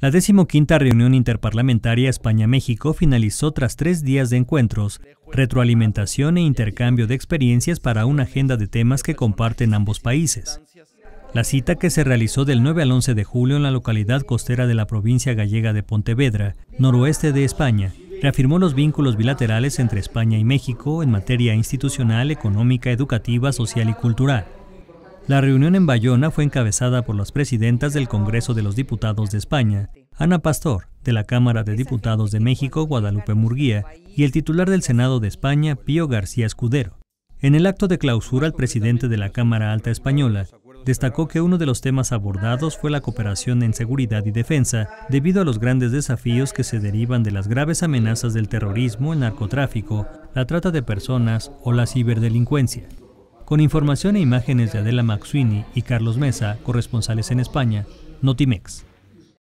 La decimoquinta reunión interparlamentaria España-México finalizó tras tres días de encuentros, retroalimentación e intercambio de experiencias para una agenda de temas que comparten ambos países. La cita que se realizó del 9 al 11 de julio en la localidad costera de la provincia gallega de Pontevedra, noroeste de España, reafirmó los vínculos bilaterales entre España y México en materia institucional, económica, educativa, social y cultural. La reunión en Bayona fue encabezada por las presidentas del Congreso de los Diputados de España, Ana Pastor, de la Cámara de Diputados de México, Guadalupe Murguía, y el titular del Senado de España, Pío García Escudero. En el acto de clausura, el presidente de la Cámara Alta Española destacó que uno de los temas abordados fue la cooperación en seguridad y defensa, debido a los grandes desafíos que se derivan de las graves amenazas del terrorismo, el narcotráfico, la trata de personas o la ciberdelincuencia con información e imágenes de Adela Maxwini y Carlos Mesa, corresponsales en España, Notimex.